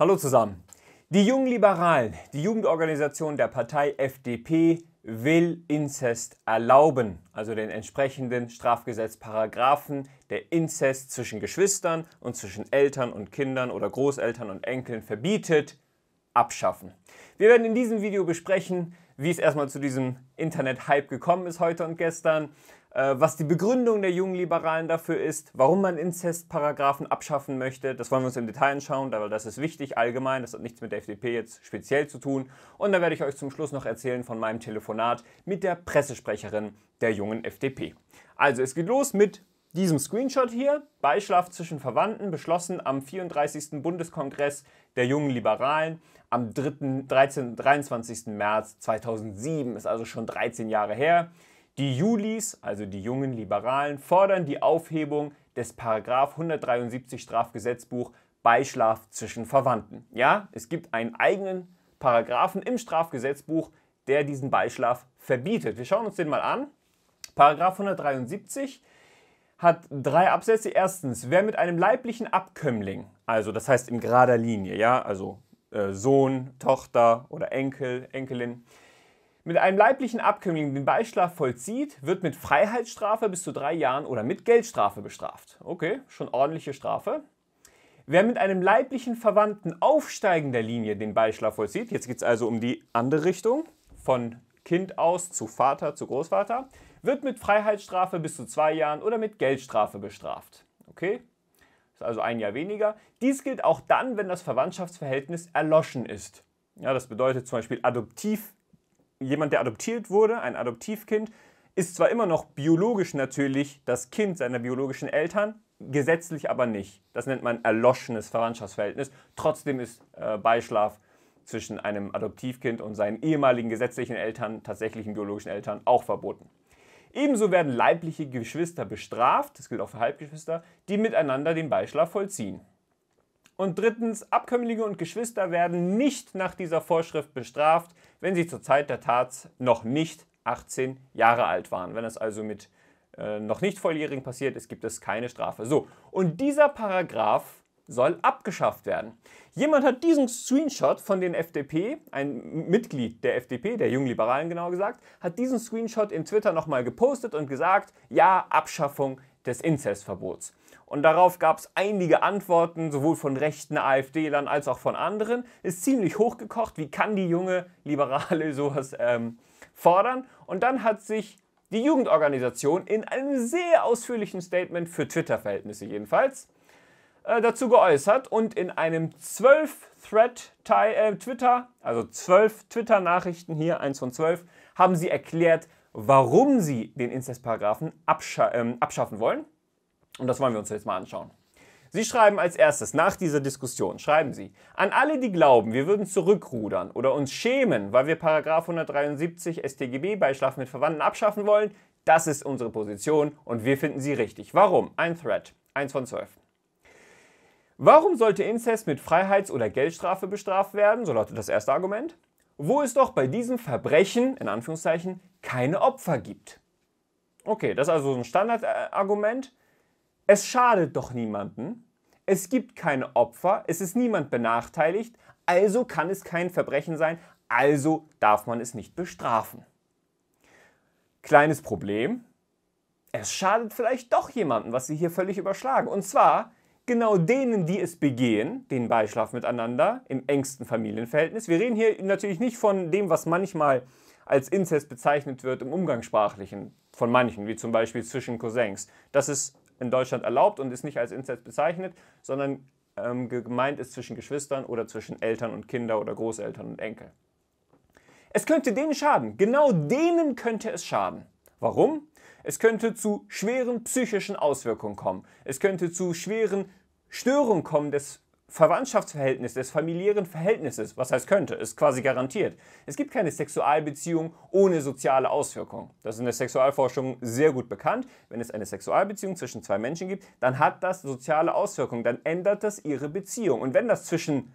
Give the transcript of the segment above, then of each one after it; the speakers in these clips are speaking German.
Hallo zusammen. Die jungen Liberalen, die Jugendorganisation der Partei FDP, will Inzest erlauben, also den entsprechenden Strafgesetzparagraphen, der Inzest zwischen Geschwistern und zwischen Eltern und Kindern oder Großeltern und Enkeln verbietet, abschaffen. Wir werden in diesem Video besprechen, wie es erstmal zu diesem Internet-Hype gekommen ist heute und gestern, äh, was die Begründung der jungen Liberalen dafür ist, warum man Inzestparagraphen abschaffen möchte. Das wollen wir uns im Detail anschauen, weil das ist wichtig allgemein. Das hat nichts mit der FDP jetzt speziell zu tun. Und dann werde ich euch zum Schluss noch erzählen von meinem Telefonat mit der Pressesprecherin der jungen FDP. Also, es geht los mit diesem Screenshot hier. Beischlaf zwischen Verwandten beschlossen am 34. Bundeskongress der jungen Liberalen am 3. 13, 23. März 2007. Ist also schon 13 Jahre her. Die Julis, also die jungen Liberalen, fordern die Aufhebung des Paragraf 173 Strafgesetzbuch Beischlaf zwischen Verwandten. Ja, es gibt einen eigenen Paragraphen im Strafgesetzbuch, der diesen Beischlaf verbietet. Wir schauen uns den mal an. Paragraf 173 hat drei Absätze. Erstens, wer mit einem leiblichen Abkömmling, also das heißt in gerader Linie, ja, also äh, Sohn, Tochter oder Enkel, Enkelin, mit einem leiblichen Abkömmling den Beischlaf vollzieht, wird mit Freiheitsstrafe bis zu drei Jahren oder mit Geldstrafe bestraft. Okay, schon ordentliche Strafe. Wer mit einem leiblichen Verwandten aufsteigender Linie den Beischlaf vollzieht, jetzt geht es also um die andere Richtung, von Kind aus zu Vater zu Großvater, wird mit Freiheitsstrafe bis zu zwei Jahren oder mit Geldstrafe bestraft. Okay, ist also ein Jahr weniger. Dies gilt auch dann, wenn das Verwandtschaftsverhältnis erloschen ist. Ja, das bedeutet zum Beispiel adoptiv jemand, der adoptiert wurde, ein Adoptivkind, ist zwar immer noch biologisch natürlich das Kind seiner biologischen Eltern, gesetzlich aber nicht. Das nennt man erloschenes Verwandtschaftsverhältnis. Trotzdem ist äh, Beischlaf zwischen einem Adoptivkind und seinen ehemaligen gesetzlichen Eltern, tatsächlichen biologischen Eltern, auch verboten. Ebenso werden leibliche Geschwister bestraft, das gilt auch für Halbgeschwister, die miteinander den Beischlaf vollziehen. Und drittens, Abkömmlinge und Geschwister werden nicht nach dieser Vorschrift bestraft, wenn sie zur Zeit der Tat noch nicht 18 Jahre alt waren. Wenn das also mit äh, noch nicht Volljährigen passiert ist, gibt es keine Strafe. So, und dieser Paragraph soll abgeschafft werden. Jemand hat diesen Screenshot von den FDP, ein Mitglied der FDP, der Jungliberalen genau gesagt, hat diesen Screenshot in Twitter nochmal gepostet und gesagt, ja, Abschaffung des Inzestverbots. Und darauf gab es einige Antworten, sowohl von rechten afd als auch von anderen. Ist ziemlich hochgekocht, wie kann die junge Liberale sowas ähm, fordern? Und dann hat sich die Jugendorganisation in einem sehr ausführlichen Statement für Twitter-Verhältnisse jedenfalls äh, dazu geäußert und in einem 12 Thread äh, Twitter, also 12 Twitter-Nachrichten, hier eins von 12, haben sie erklärt, warum sie den Inzestparagraphen abscha ähm, abschaffen wollen. Und das wollen wir uns jetzt mal anschauen. Sie schreiben als erstes nach dieser Diskussion, schreiben Sie, an alle, die glauben, wir würden zurückrudern oder uns schämen, weil wir 173 StGB bei Schlaf mit Verwandten abschaffen wollen, das ist unsere Position und wir finden sie richtig. Warum? Ein Thread, eins von zwölf. Warum sollte Inzest mit Freiheits- oder Geldstrafe bestraft werden? So lautet das erste Argument. Wo es doch bei diesem Verbrechen, in Anführungszeichen, keine Opfer gibt. Okay, das ist also so ein Standardargument. Es schadet doch niemanden. Es gibt keine Opfer. Es ist niemand benachteiligt. Also kann es kein Verbrechen sein. Also darf man es nicht bestrafen. Kleines Problem. Es schadet vielleicht doch jemanden, was Sie hier völlig überschlagen. Und zwar genau denen, die es begehen, den Beischlaf miteinander im engsten Familienverhältnis. Wir reden hier natürlich nicht von dem, was manchmal als Inzest bezeichnet wird im Umgangssprachlichen von manchen, wie zum Beispiel zwischen Cousins. Das ist in Deutschland erlaubt und ist nicht als Inzest bezeichnet, sondern ähm, gemeint ist zwischen Geschwistern oder zwischen Eltern und Kinder oder Großeltern und Enkel. Es könnte denen schaden. Genau denen könnte es schaden. Warum? Es könnte zu schweren psychischen Auswirkungen kommen. Es könnte zu schweren Störungen kommen des Verwandtschaftsverhältnis, des familiären Verhältnisses, was heißt könnte, ist quasi garantiert. Es gibt keine Sexualbeziehung ohne soziale Auswirkungen. Das ist in der Sexualforschung sehr gut bekannt. Wenn es eine Sexualbeziehung zwischen zwei Menschen gibt, dann hat das soziale Auswirkungen, dann ändert das ihre Beziehung. Und wenn das zwischen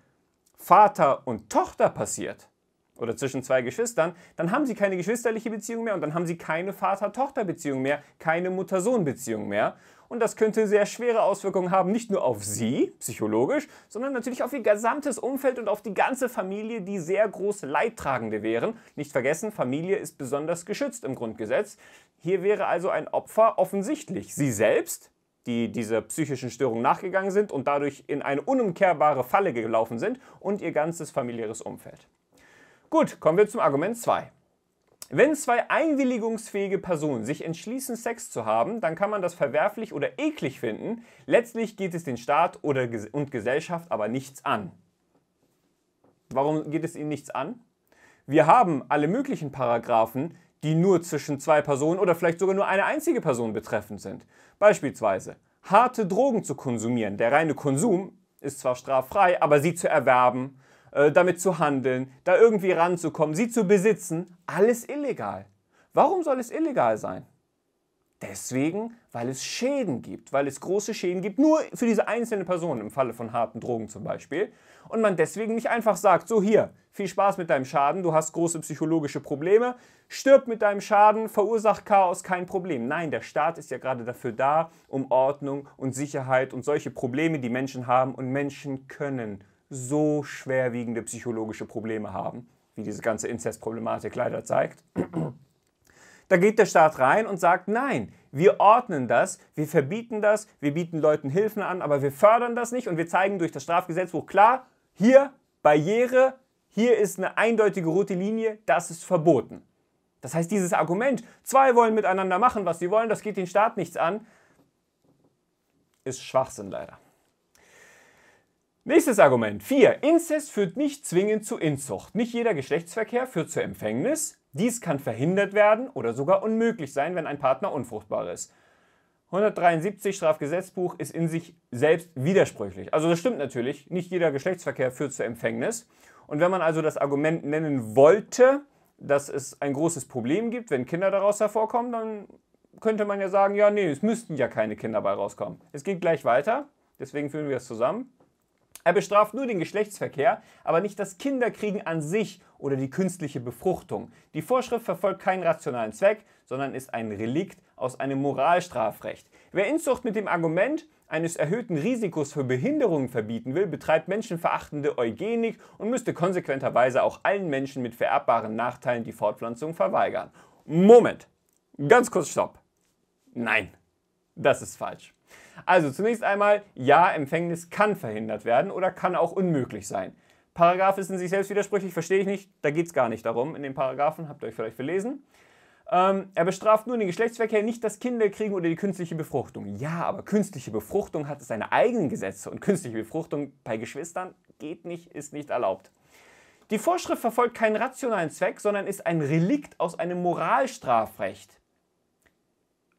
Vater und Tochter passiert, oder zwischen zwei Geschwistern, dann haben sie keine geschwisterliche Beziehung mehr und dann haben sie keine Vater-Tochter-Beziehung mehr, keine Mutter-Sohn-Beziehung mehr. Und das könnte sehr schwere Auswirkungen haben, nicht nur auf sie, psychologisch, sondern natürlich auf ihr gesamtes Umfeld und auf die ganze Familie, die sehr groß Leidtragende wären. Nicht vergessen, Familie ist besonders geschützt im Grundgesetz. Hier wäre also ein Opfer offensichtlich sie selbst, die dieser psychischen Störung nachgegangen sind und dadurch in eine unumkehrbare Falle gelaufen sind und ihr ganzes familiäres Umfeld. Gut, kommen wir zum Argument 2. Wenn zwei einwilligungsfähige Personen sich entschließen, Sex zu haben, dann kann man das verwerflich oder eklig finden. Letztlich geht es den Staat oder und Gesellschaft aber nichts an. Warum geht es ihnen nichts an? Wir haben alle möglichen Paragraphen, die nur zwischen zwei Personen oder vielleicht sogar nur eine einzige Person betreffend sind. Beispielsweise harte Drogen zu konsumieren. Der reine Konsum ist zwar straffrei, aber sie zu erwerben, äh, damit zu handeln, da irgendwie ranzukommen, sie zu besitzen, alles illegal. Warum soll es illegal sein? Deswegen, weil es Schäden gibt, weil es große Schäden gibt, nur für diese einzelne Person im Falle von harten Drogen zum Beispiel. Und man deswegen nicht einfach sagt, so hier, viel Spaß mit deinem Schaden, du hast große psychologische Probleme, stirb mit deinem Schaden, verursacht Chaos, kein Problem. Nein, der Staat ist ja gerade dafür da, um Ordnung und Sicherheit und solche Probleme, die Menschen haben und Menschen können so schwerwiegende psychologische Probleme haben, wie diese ganze Inzestproblematik leider zeigt. Da geht der Staat rein und sagt, nein, wir ordnen das, wir verbieten das, wir bieten Leuten Hilfen an, aber wir fördern das nicht und wir zeigen durch das Strafgesetzbuch klar, hier Barriere, hier ist eine eindeutige rote Linie, das ist verboten. Das heißt, dieses Argument, zwei wollen miteinander machen, was sie wollen, das geht den Staat nichts an, ist Schwachsinn leider. Nächstes Argument. 4. Inzest führt nicht zwingend zu Inzucht. Nicht jeder Geschlechtsverkehr führt zur Empfängnis. Dies kann verhindert werden oder sogar unmöglich sein, wenn ein Partner unfruchtbar ist. 173 Strafgesetzbuch ist in sich selbst widersprüchlich. Also das stimmt natürlich. Nicht jeder Geschlechtsverkehr führt zur Empfängnis. Und wenn man also das Argument nennen wollte, dass es ein großes Problem gibt, wenn Kinder daraus hervorkommen, dann könnte man ja sagen, ja, nee, es müssten ja keine Kinder dabei rauskommen. Es geht gleich weiter. Deswegen führen wir es zusammen. Er bestraft nur den Geschlechtsverkehr, aber nicht das Kinderkriegen an sich oder die künstliche Befruchtung. Die Vorschrift verfolgt keinen rationalen Zweck, sondern ist ein Relikt aus einem Moralstrafrecht. Wer Inzucht mit dem Argument eines erhöhten Risikos für Behinderungen verbieten will, betreibt menschenverachtende Eugenik und müsste konsequenterweise auch allen Menschen mit vererbbaren Nachteilen die Fortpflanzung verweigern. Moment, ganz kurz Stopp. Nein, das ist falsch. Also zunächst einmal, ja, Empfängnis kann verhindert werden oder kann auch unmöglich sein. Paragraph ist in sich selbst widersprüchlich, verstehe ich nicht, da geht es gar nicht darum. In den Paragraphen habt ihr euch vielleicht verlesen. Ähm, er bestraft nur den Geschlechtsverkehr, nicht das Kinderkriegen oder die künstliche Befruchtung. Ja, aber künstliche Befruchtung hat seine eigenen Gesetze und künstliche Befruchtung bei Geschwistern geht nicht, ist nicht erlaubt. Die Vorschrift verfolgt keinen rationalen Zweck, sondern ist ein Relikt aus einem Moralstrafrecht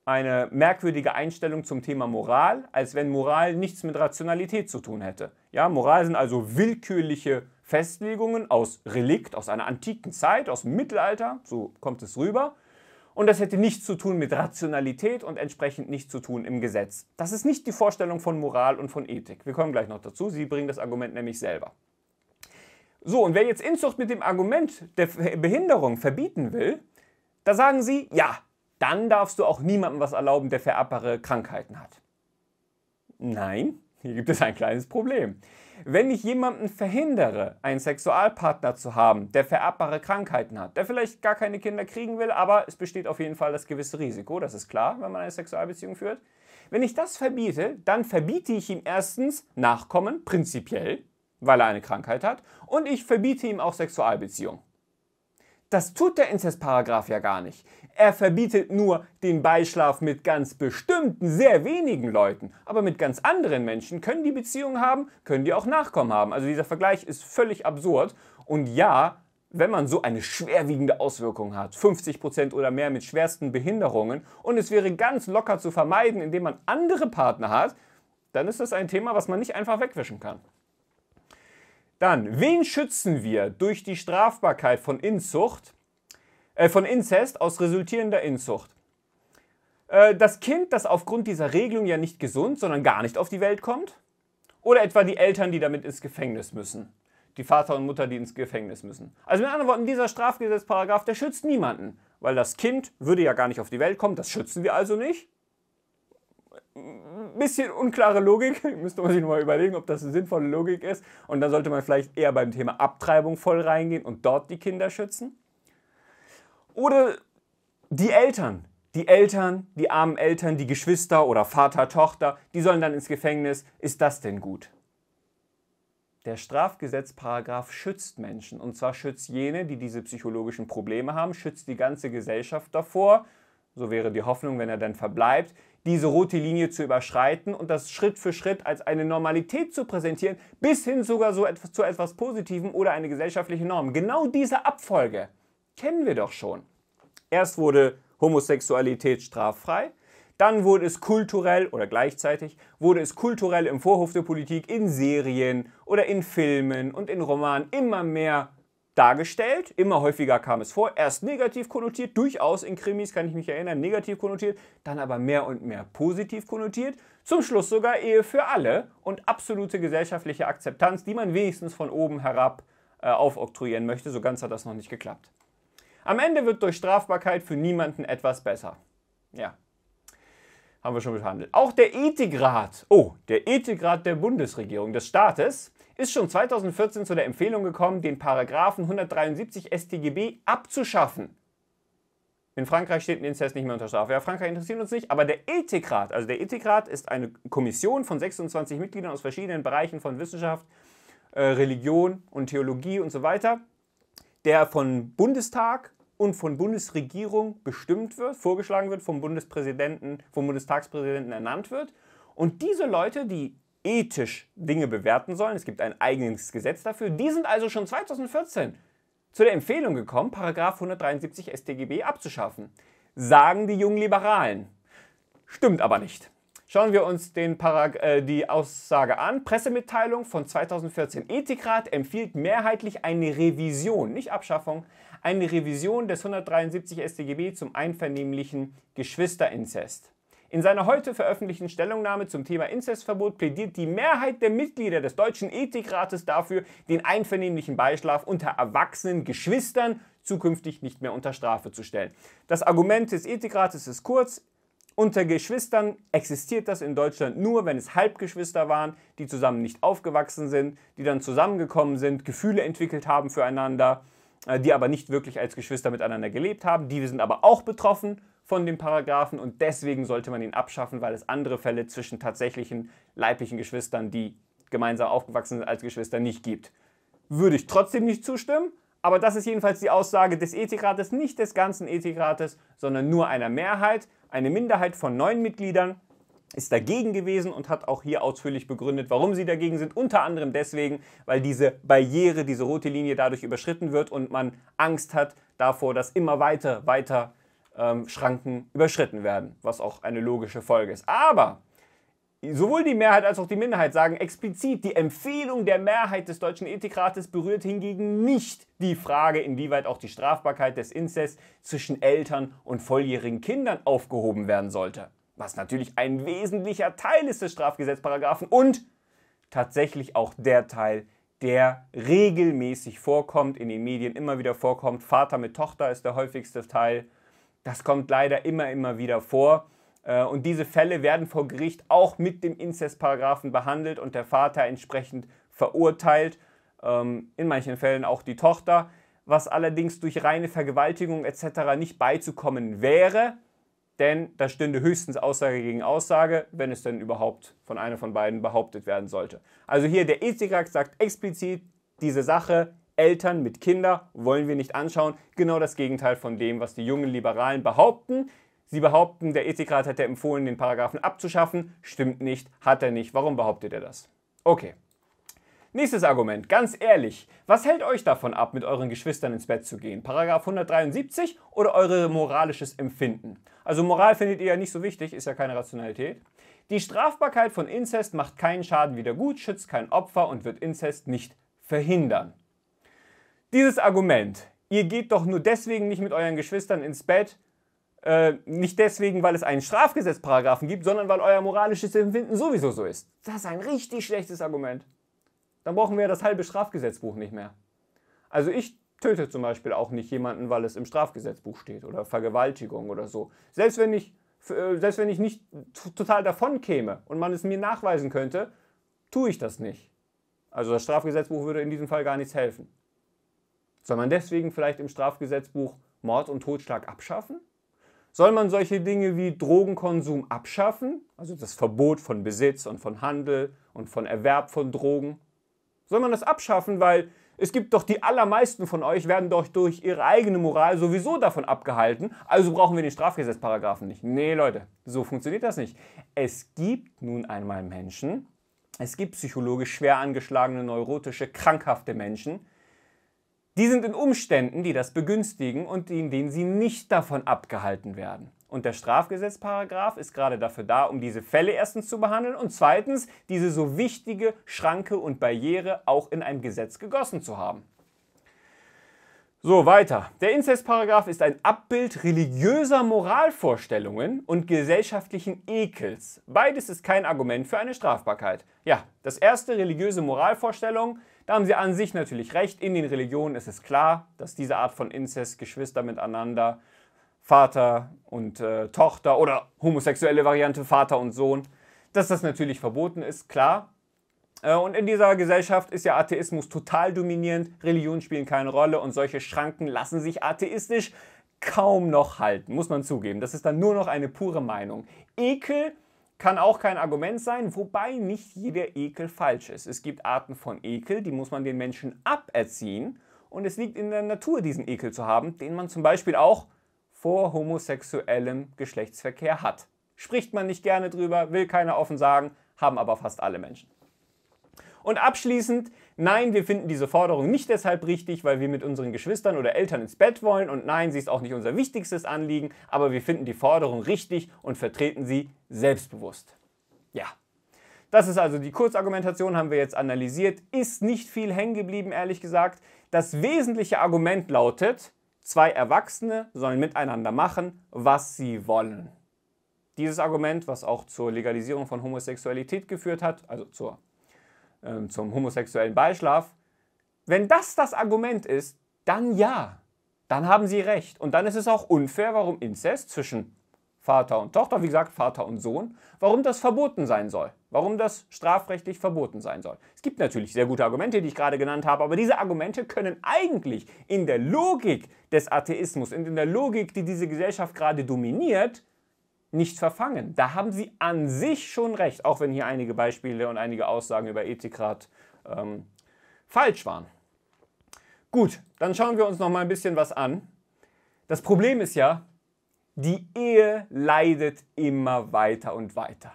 eine merkwürdige Einstellung zum Thema Moral, als wenn Moral nichts mit Rationalität zu tun hätte. Ja, Moral sind also willkürliche Festlegungen aus Relikt, aus einer antiken Zeit, aus dem Mittelalter, so kommt es rüber. Und das hätte nichts zu tun mit Rationalität und entsprechend nichts zu tun im Gesetz. Das ist nicht die Vorstellung von Moral und von Ethik. Wir kommen gleich noch dazu. Sie bringen das Argument nämlich selber. So, und wer jetzt Inzucht mit dem Argument der Behinderung verbieten will, da sagen Sie, ja, dann darfst du auch niemandem was erlauben, der vererbbare Krankheiten hat. Nein, hier gibt es ein kleines Problem. Wenn ich jemanden verhindere, einen Sexualpartner zu haben, der vererbbare Krankheiten hat, der vielleicht gar keine Kinder kriegen will, aber es besteht auf jeden Fall das gewisse Risiko, das ist klar, wenn man eine Sexualbeziehung führt. Wenn ich das verbiete, dann verbiete ich ihm erstens Nachkommen, prinzipiell, weil er eine Krankheit hat, und ich verbiete ihm auch Sexualbeziehungen. Das tut der Inzestparagraph ja gar nicht. Er verbietet nur den Beischlaf mit ganz bestimmten, sehr wenigen Leuten. Aber mit ganz anderen Menschen können die Beziehungen haben, können die auch Nachkommen haben. Also dieser Vergleich ist völlig absurd. Und ja, wenn man so eine schwerwiegende Auswirkung hat, 50% oder mehr mit schwersten Behinderungen, und es wäre ganz locker zu vermeiden, indem man andere Partner hat, dann ist das ein Thema, was man nicht einfach wegwischen kann. Dann, wen schützen wir durch die Strafbarkeit von Inzucht, äh, von Inzest aus resultierender Inzucht? Äh, das Kind, das aufgrund dieser Regelung ja nicht gesund, sondern gar nicht auf die Welt kommt? Oder etwa die Eltern, die damit ins Gefängnis müssen? Die Vater und Mutter, die ins Gefängnis müssen. Also mit anderen Worten, dieser Strafgesetzparagraf, der schützt niemanden, weil das Kind würde ja gar nicht auf die Welt kommen, das schützen wir also nicht bisschen unklare Logik. Müsste man sich nochmal überlegen, ob das eine sinnvolle Logik ist. Und dann sollte man vielleicht eher beim Thema Abtreibung voll reingehen und dort die Kinder schützen. Oder die Eltern. Die Eltern, die armen Eltern, die Geschwister oder Vater, Tochter, die sollen dann ins Gefängnis. Ist das denn gut? Der Strafgesetzparagraf schützt Menschen. Und zwar schützt jene, die diese psychologischen Probleme haben, schützt die ganze Gesellschaft davor. So wäre die Hoffnung, wenn er dann verbleibt, diese rote Linie zu überschreiten und das Schritt für Schritt als eine Normalität zu präsentieren, bis hin sogar so etwas, zu etwas Positivem oder eine gesellschaftliche Norm. Genau diese Abfolge kennen wir doch schon. Erst wurde Homosexualität straffrei, dann wurde es kulturell oder gleichzeitig wurde es kulturell im Vorhof der Politik in Serien oder in Filmen und in Romanen immer mehr dargestellt. Immer häufiger kam es vor. Erst negativ konnotiert, durchaus in Krimis, kann ich mich erinnern, negativ konnotiert, dann aber mehr und mehr positiv konnotiert. Zum Schluss sogar Ehe für alle und absolute gesellschaftliche Akzeptanz, die man wenigstens von oben herab äh, aufoktroyieren möchte. So ganz hat das noch nicht geklappt. Am Ende wird durch Strafbarkeit für niemanden etwas besser. Ja. Haben wir schon behandelt. Auch der Ethikrat, oh, der Ethikrat der Bundesregierung, des Staates, ist schon 2014 zu der Empfehlung gekommen, den Paragraphen 173 StGB abzuschaffen. In Frankreich steht ein Inzest nicht mehr unter Strafe. Ja, Frankreich interessiert uns nicht, aber der Ethikrat, also der Ethikrat ist eine Kommission von 26 Mitgliedern aus verschiedenen Bereichen von Wissenschaft, äh, Religion und Theologie und so weiter, der von Bundestag und von Bundesregierung bestimmt wird, vorgeschlagen wird, vom Bundespräsidenten, vom Bundestagspräsidenten ernannt wird. Und diese Leute, die ethisch Dinge bewerten sollen. Es gibt ein eigenes Gesetz dafür. Die sind also schon 2014 zu der Empfehlung gekommen, Paragraf 173 StGB abzuschaffen. Sagen die jungen Liberalen. Stimmt aber nicht. Schauen wir uns äh, die Aussage an. Pressemitteilung von 2014. Ethikrat empfiehlt mehrheitlich eine Revision, nicht Abschaffung, eine Revision des 173 StGB zum einvernehmlichen Geschwisterinzest. In seiner heute veröffentlichten Stellungnahme zum Thema Inzestverbot plädiert die Mehrheit der Mitglieder des Deutschen Ethikrates dafür, den einvernehmlichen Beischlaf unter erwachsenen Geschwistern zukünftig nicht mehr unter Strafe zu stellen. Das Argument des Ethikrates ist kurz. Unter Geschwistern existiert das in Deutschland nur, wenn es Halbgeschwister waren, die zusammen nicht aufgewachsen sind, die dann zusammengekommen sind, Gefühle entwickelt haben füreinander, äh, die aber nicht wirklich als Geschwister miteinander gelebt haben. Die sind aber auch betroffen von dem Paragraphen und deswegen sollte man ihn abschaffen, weil es andere Fälle zwischen tatsächlichen leiblichen Geschwistern, die gemeinsam aufgewachsen sind als Geschwister, nicht gibt. Würde ich trotzdem nicht zustimmen, aber das ist jedenfalls die Aussage des Ethikrates, nicht des ganzen Ethikrates, sondern nur einer Mehrheit. Eine Minderheit von neun Mitgliedern ist dagegen gewesen und hat auch hier ausführlich begründet, warum sie dagegen sind. Unter anderem deswegen, weil diese Barriere, diese rote Linie dadurch überschritten wird und man Angst hat davor, dass immer weiter, weiter ähm, Schranken überschritten werden, was auch eine logische Folge ist. Aber sowohl die Mehrheit als auch die Minderheit sagen explizit, die Empfehlung der Mehrheit des deutschen Ethikrates berührt hingegen nicht die Frage, inwieweit auch die Strafbarkeit des Inzests zwischen Eltern und volljährigen Kindern aufgehoben werden sollte. Was natürlich ein wesentlicher Teil ist des Strafgesetzparagraphen und tatsächlich auch der Teil, der regelmäßig vorkommt, in den Medien immer wieder vorkommt. Vater mit Tochter ist der häufigste Teil das kommt leider immer, immer wieder vor. Äh, und diese Fälle werden vor Gericht auch mit dem Inzestparagraphen behandelt und der Vater entsprechend verurteilt. Ähm, in manchen Fällen auch die Tochter. Was allerdings durch reine Vergewaltigung etc. nicht beizukommen wäre, denn da stünde höchstens Aussage gegen Aussage, wenn es denn überhaupt von einer von beiden behauptet werden sollte. Also hier der Ethikrat sagt explizit, diese Sache Eltern mit Kindern wollen wir nicht anschauen. Genau das Gegenteil von dem, was die jungen Liberalen behaupten. Sie behaupten, der Ethikrat hätte empfohlen, den Paragraphen abzuschaffen. Stimmt nicht, hat er nicht. Warum behauptet er das? Okay. Nächstes Argument, ganz ehrlich, was hält euch davon ab, mit euren Geschwistern ins Bett zu gehen? Paragraph 173 oder eure moralisches Empfinden? Also Moral findet ihr ja nicht so wichtig, ist ja keine Rationalität. Die Strafbarkeit von Inzest macht keinen Schaden wieder gut, schützt kein Opfer und wird Inzest nicht verhindern. Dieses Argument, ihr geht doch nur deswegen nicht mit euren Geschwistern ins Bett, äh, nicht deswegen, weil es einen Strafgesetzparagrafen gibt, sondern weil euer moralisches Empfinden sowieso so ist. Das ist ein richtig schlechtes Argument. Dann brauchen wir das halbe Strafgesetzbuch nicht mehr. Also ich töte zum Beispiel auch nicht jemanden, weil es im Strafgesetzbuch steht oder Vergewaltigung oder so. Selbst wenn ich, äh, selbst wenn ich nicht total davon käme und man es mir nachweisen könnte, tue ich das nicht. Also das Strafgesetzbuch würde in diesem Fall gar nichts helfen. Soll man deswegen vielleicht im Strafgesetzbuch Mord und Totschlag abschaffen? Soll man solche Dinge wie Drogenkonsum abschaffen, also das Verbot von Besitz und von Handel und von Erwerb von Drogen? Soll man das abschaffen, weil es gibt doch die allermeisten von euch werden doch durch ihre eigene Moral sowieso davon abgehalten, also brauchen wir den Strafgesetzparagrafen nicht. Nee, Leute, so funktioniert das nicht. Es gibt nun einmal Menschen, es gibt psychologisch schwer angeschlagene, neurotische, krankhafte Menschen, die sind in Umständen, die das begünstigen und in denen sie nicht davon abgehalten werden. Und der Strafgesetzparagraf ist gerade dafür da, um diese Fälle erstens zu behandeln und zweitens diese so wichtige Schranke und Barriere auch in einem Gesetz gegossen zu haben. So, weiter. Der Inzestparagraf ist ein Abbild religiöser Moralvorstellungen und gesellschaftlichen Ekels. Beides ist kein Argument für eine Strafbarkeit. Ja, das erste religiöse Moralvorstellung, da haben sie an sich natürlich recht. In den Religionen ist es klar, dass diese Art von Inzest, Geschwister miteinander, Vater und äh, Tochter oder homosexuelle Variante Vater und Sohn, dass das natürlich verboten ist, klar. Äh, und in dieser Gesellschaft ist ja Atheismus total dominierend, Religionen spielen keine Rolle und solche Schranken lassen sich atheistisch kaum noch halten, muss man zugeben. Das ist dann nur noch eine pure Meinung. Ekel kann auch kein Argument sein, wobei nicht jeder Ekel falsch ist. Es gibt Arten von Ekel, die muss man den Menschen aberziehen und es liegt in der Natur, diesen Ekel zu haben, den man zum Beispiel auch vor homosexuellem Geschlechtsverkehr hat. Spricht man nicht gerne drüber, will keiner offen sagen, haben aber fast alle Menschen. Und abschließend Nein, wir finden diese Forderung nicht deshalb richtig, weil wir mit unseren Geschwistern oder Eltern ins Bett wollen. Und nein, sie ist auch nicht unser wichtigstes Anliegen, aber wir finden die Forderung richtig und vertreten sie selbstbewusst. Ja. Das ist also die Kurzargumentation, haben wir jetzt analysiert. Ist nicht viel hängen geblieben, ehrlich gesagt. Das wesentliche Argument lautet, zwei Erwachsene sollen miteinander machen, was sie wollen. Dieses Argument, was auch zur Legalisierung von Homosexualität geführt hat, also zur ähm, zum homosexuellen Beischlaf. Wenn das das Argument ist, dann ja, dann haben sie recht. Und dann ist es auch unfair, warum Inzest zwischen Vater und Tochter, wie gesagt, Vater und Sohn, warum das verboten sein soll, warum das strafrechtlich verboten sein soll. Es gibt natürlich sehr gute Argumente, die ich gerade genannt habe, aber diese Argumente können eigentlich in der Logik des Atheismus und in der Logik, die diese Gesellschaft gerade dominiert, nicht verfangen. Da haben Sie an sich schon recht, auch wenn hier einige Beispiele und einige Aussagen über Ethikrat ähm, falsch waren. Gut, dann schauen wir uns noch mal ein bisschen was an. Das Problem ist ja, die Ehe leidet immer weiter und weiter.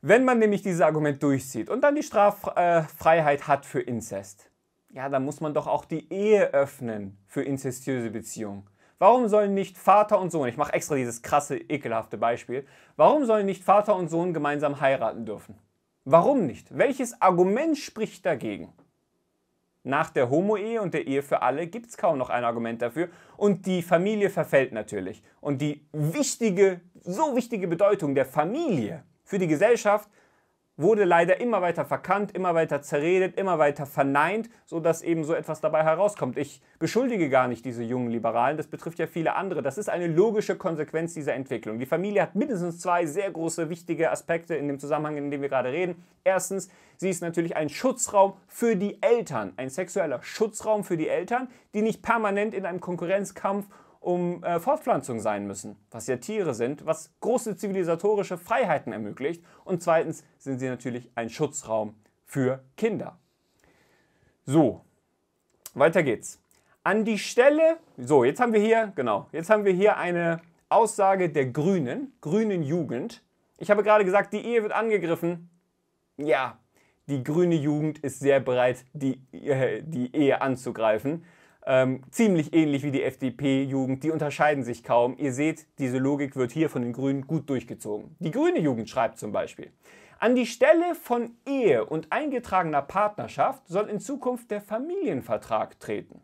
Wenn man nämlich dieses Argument durchzieht und dann die Straffreiheit äh, hat für Inzest, ja, dann muss man doch auch die Ehe öffnen für inzestiöse Beziehungen. Warum sollen nicht Vater und Sohn, ich mache extra dieses krasse, ekelhafte Beispiel, warum sollen nicht Vater und Sohn gemeinsam heiraten dürfen? Warum nicht? Welches Argument spricht dagegen? Nach der Homo-Ehe und der Ehe für alle gibt es kaum noch ein Argument dafür. Und die Familie verfällt natürlich. Und die wichtige, so wichtige Bedeutung der Familie für die Gesellschaft wurde leider immer weiter verkannt, immer weiter zerredet, immer weiter verneint, sodass eben so etwas dabei herauskommt. Ich beschuldige gar nicht diese jungen Liberalen, das betrifft ja viele andere. Das ist eine logische Konsequenz dieser Entwicklung. Die Familie hat mindestens zwei sehr große, wichtige Aspekte in dem Zusammenhang, in dem wir gerade reden. Erstens, sie ist natürlich ein Schutzraum für die Eltern, ein sexueller Schutzraum für die Eltern, die nicht permanent in einem Konkurrenzkampf um äh, Fortpflanzung sein müssen, was ja Tiere sind, was große zivilisatorische Freiheiten ermöglicht. Und zweitens sind sie natürlich ein Schutzraum für Kinder. So, weiter geht's. An die Stelle, so, jetzt haben wir hier, genau, jetzt haben wir hier eine Aussage der Grünen, Grünen Jugend. Ich habe gerade gesagt, die Ehe wird angegriffen. Ja, die grüne Jugend ist sehr bereit, die, äh, die Ehe anzugreifen ähm, ziemlich ähnlich wie die FDP-Jugend, die unterscheiden sich kaum. Ihr seht, diese Logik wird hier von den Grünen gut durchgezogen. Die grüne Jugend schreibt zum Beispiel, an die Stelle von Ehe und eingetragener Partnerschaft soll in Zukunft der Familienvertrag treten.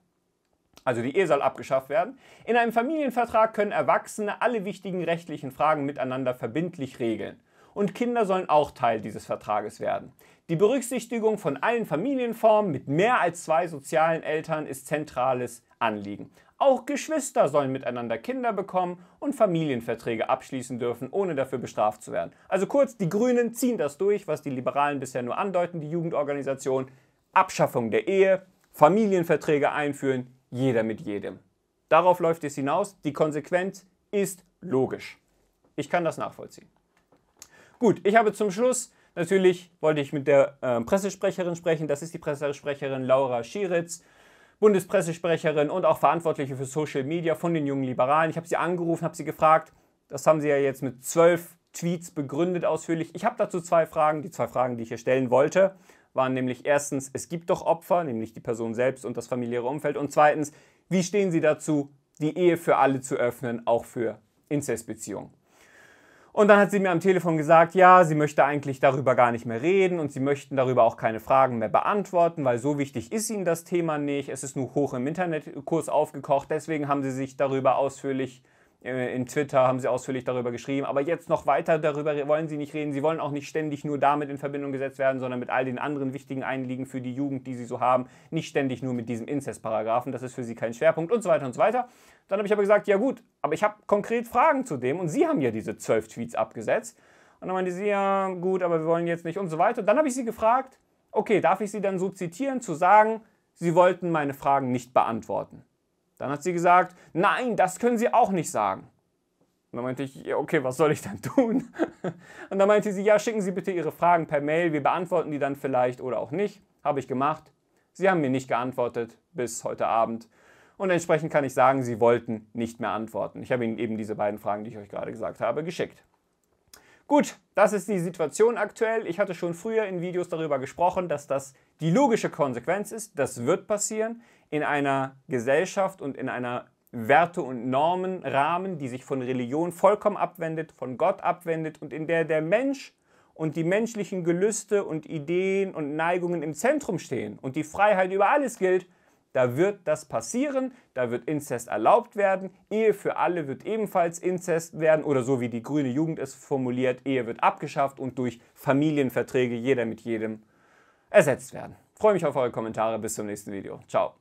Also die Ehe soll abgeschafft werden. In einem Familienvertrag können Erwachsene alle wichtigen rechtlichen Fragen miteinander verbindlich regeln. Und Kinder sollen auch Teil dieses Vertrages werden. Die Berücksichtigung von allen Familienformen mit mehr als zwei sozialen Eltern ist zentrales Anliegen. Auch Geschwister sollen miteinander Kinder bekommen und Familienverträge abschließen dürfen, ohne dafür bestraft zu werden. Also kurz, die Grünen ziehen das durch, was die Liberalen bisher nur andeuten, die Jugendorganisation. Abschaffung der Ehe, Familienverträge einführen, jeder mit jedem. Darauf läuft es hinaus, die Konsequenz ist logisch. Ich kann das nachvollziehen. Gut, ich habe zum Schluss Natürlich wollte ich mit der äh, Pressesprecherin sprechen. Das ist die Pressesprecherin Laura Schieritz, Bundespressesprecherin und auch Verantwortliche für Social Media von den jungen Liberalen. Ich habe sie angerufen, habe sie gefragt. Das haben sie ja jetzt mit zwölf Tweets begründet ausführlich. Ich habe dazu zwei Fragen. Die zwei Fragen, die ich hier stellen wollte, waren nämlich erstens, es gibt doch Opfer, nämlich die Person selbst und das familiäre Umfeld. Und zweitens, wie stehen Sie dazu, die Ehe für alle zu öffnen, auch für Inzestbeziehungen? Und dann hat sie mir am Telefon gesagt, ja, sie möchte eigentlich darüber gar nicht mehr reden und sie möchten darüber auch keine Fragen mehr beantworten, weil so wichtig ist ihnen das Thema nicht. Es ist nur hoch im Internetkurs aufgekocht, deswegen haben sie sich darüber ausführlich äh, äh, in Twitter haben sie ausführlich darüber geschrieben. Aber jetzt noch weiter darüber wollen sie nicht reden. Sie wollen auch nicht ständig nur damit in Verbindung gesetzt werden, sondern mit all den anderen wichtigen Einliegen für die Jugend, die sie so haben. Nicht ständig nur mit diesem Inzestparagraphen. Das ist für sie kein Schwerpunkt und so weiter und so weiter. Dann habe ich aber gesagt, ja gut, aber ich habe konkret Fragen zu dem und sie haben ja diese zwölf Tweets abgesetzt. Und dann meinte sie, ja gut, aber wir wollen jetzt nicht und so weiter. Und dann habe ich sie gefragt, okay, darf ich sie dann so zitieren, zu sagen, sie wollten meine Fragen nicht beantworten. Dann hat sie gesagt, nein, das können Sie auch nicht sagen. Und dann meinte ich, okay, was soll ich dann tun? Und dann meinte sie, ja, schicken Sie bitte Ihre Fragen per Mail, wir beantworten die dann vielleicht oder auch nicht. Habe ich gemacht. Sie haben mir nicht geantwortet bis heute Abend. Und entsprechend kann ich sagen, Sie wollten nicht mehr antworten. Ich habe Ihnen eben diese beiden Fragen, die ich euch gerade gesagt habe, geschickt. Gut, das ist die Situation aktuell. Ich hatte schon früher in Videos darüber gesprochen, dass das die logische Konsequenz ist. Das wird passieren in einer Gesellschaft und in einer Werte- und Normenrahmen, die sich von Religion vollkommen abwendet, von Gott abwendet und in der der Mensch und die menschlichen Gelüste und Ideen und Neigungen im Zentrum stehen und die Freiheit über alles gilt, da wird das passieren, da wird Inzest erlaubt werden, Ehe für alle wird ebenfalls Inzest werden oder so wie die grüne Jugend es formuliert, Ehe wird abgeschafft und durch Familienverträge jeder mit jedem ersetzt werden. freue mich auf eure Kommentare, bis zum nächsten Video. Ciao.